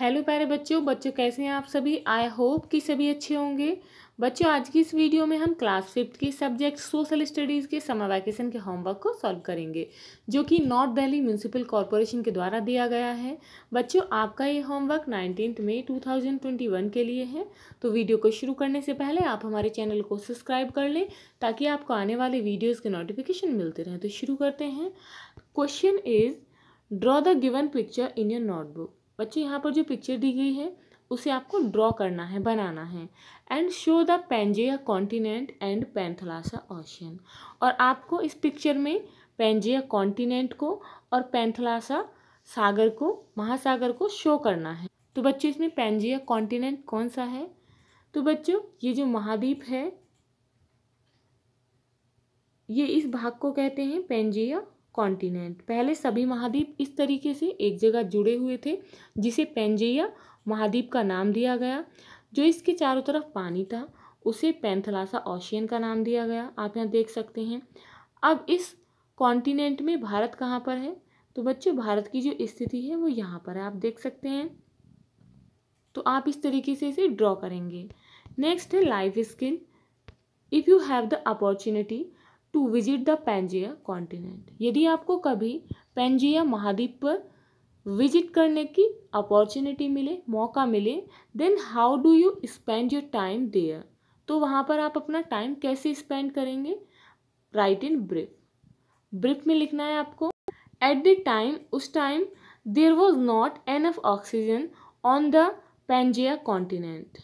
hello प्यारे बच्चों बच्चों कैसे हैं आप सभी आई होप कि सभी अच्छे होंगे बच्चों आज की इस वीडियो में हम क्लास फिफ्थ की सब्जेक्ट सोशल स्टडीज़ के समर वैकेशन के होमवर्क को सॉल्व करेंगे जो कि नॉर्थ दिल्ली म्यूनसिपल कॉरपोरेशन के द्वारा दिया गया है बच्चों आपका ये होमवर्क नाइनटीन मई टू के लिए है तो वीडियो को शुरू करने से पहले आप हमारे चैनल को सब्सक्राइब कर लें ताकि आपको आने वाले वीडियोज़ के नोटिफिकेशन मिलते रहें तो शुरू करते हैं question is draw the given picture in your notebook बच्चे यहाँ पर जो पिक्चर दी गई है उसे आपको ड्रॉ करना है बनाना है and show the Pangaea continent and Panthalassa ocean और आपको इस पिक्चर में पेंजिया कॉन्टिनेंट को और पैंथलासा सागर को महासागर को शो करना है तो बच्चों इसमें पेंजिया कॉन्टिनेंट कौन सा है तो बच्चों ये जो महाद्वीप है ये इस भाग को कहते हैं पेंजिया कॉन्टिनेंट पहले सभी महाद्वीप इस तरीके से एक जगह जुड़े हुए थे जिसे पेंजेया महाद्वीप का नाम दिया गया जो इसके चारों तरफ पानी था उसे पैंथलासा ओशियन का नाम दिया गया आप यहाँ देख सकते हैं अब इस कॉन्टिनेंट में भारत कहाँ पर है तो बच्चों भारत की जो स्थिति है वो यहाँ पर है आप देख सकते हैं तो आप इस तरीके से इसे ड्रॉ करेंगे नेक्स्ट है life skill if you have the opportunity to visit the Pangaea continent यदि आपको कभी पेंजिया महाद्वीप पर विजिट करने की अपॉर्चुनिटी मिले मौका मिले then how do you spend your time there तो वहाँ पर आप अपना टाइम कैसे स्पेंड करेंगे राइट इन ब्रिफ ब्रिफ में लिखना है आपको एट द टाइम उस time there was not F oxygen on the Pangaea continent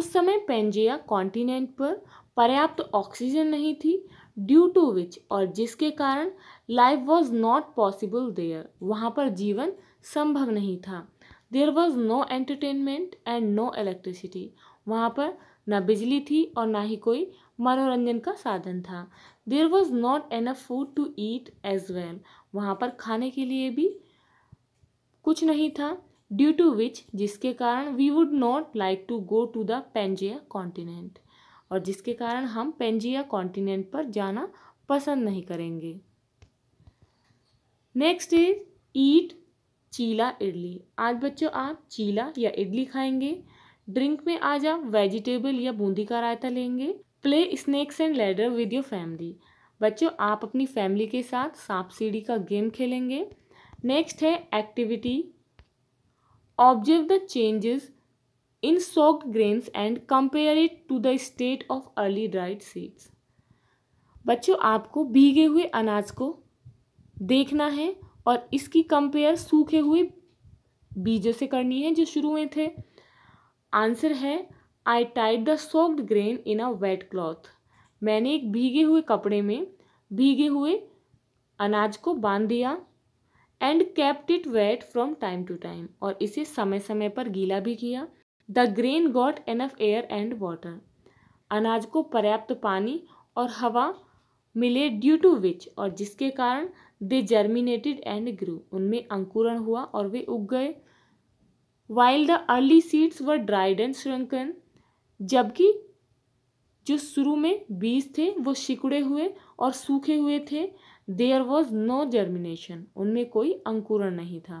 उस समय पेंजिया कॉन्टिनेंट पर पर्याप्त ऑक्सीजन नहीं थी ड्यू टू विच और जिसके कारण life was not possible there वहाँ पर जीवन संभव नहीं था there was no entertainment and no electricity वहाँ पर ना बिजली थी और ना ही कोई मनोरंजन का साधन था there was not enough food to eat as well वहाँ पर खाने के लिए भी कुछ नहीं था ड्यू टू विच जिसके कारण we would not like to go to the Pangaea continent और जिसके कारण हम पेंजिया कॉन्टिनेंट पर जाना पसंद नहीं करेंगे next is eat cheela idli आज बच्चों आप चीला या इडली खाएंगे ड्रिंक में आज आप वेजिटेबल या बूंदी का रायता लेंगे play snakes and ladder with your family बच्चों आप अपनी फैमिली के साथ सांप सीढ़ी का गेम खेलेंगे नेक्स्ट है activity observe the changes in soaked grains and compare it to the state of early dried seeds बच्चों आपको भीगे हुए अनाज को देखना है और इसकी कंपेयर सूखे हुए बीजों से करनी है जो शुरू में थे आंसर है I tied the soaked grain in a wet cloth मैंने एक भीगे हुए कपड़े में भीगे हुए अनाज को बांध दिया and kept it wet from time to time और इसे समय समय पर गीला भी किया the grain got enough air and water अनाज को पर्याप्त पानी और हवा मिले ड्यू टू विच और जिसके कारण दे जर्मिनेटेड एंड ग्रू उनमें अंकुरण हुआ और वे उग गए while the early seeds were dried and shrunken जबकि जो शुरू में बीज थे वो सिकुड़े हुए और सूखे हुए थे देयर वॉज नो जर्मिनेशन उनमें कोई अंकुरण नहीं था